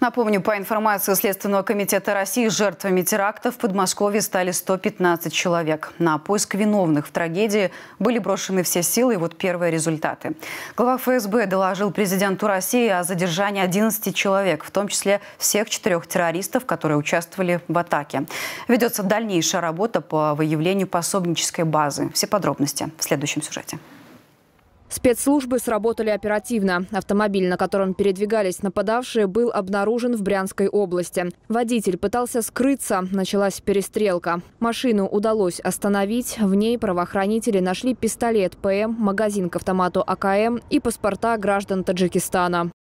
Напомню, по информации Следственного комитета России, жертвами терактов в Подмосковье стали 115 человек. На поиск виновных в трагедии были брошены все силы, и вот первые результаты. Глава ФСБ доложил президенту России о задержании 11 человек, в том числе всех четырех террористов, которые участвовали в атаке. Ведется дальнейшая работа по выявлению пособнической базы. Все подробности в следующем сюжете. Спецслужбы сработали оперативно. Автомобиль, на котором передвигались нападавшие, был обнаружен в Брянской области. Водитель пытался скрыться. Началась перестрелка. Машину удалось остановить. В ней правоохранители нашли пистолет ПМ, магазин к автомату АКМ и паспорта граждан Таджикистана.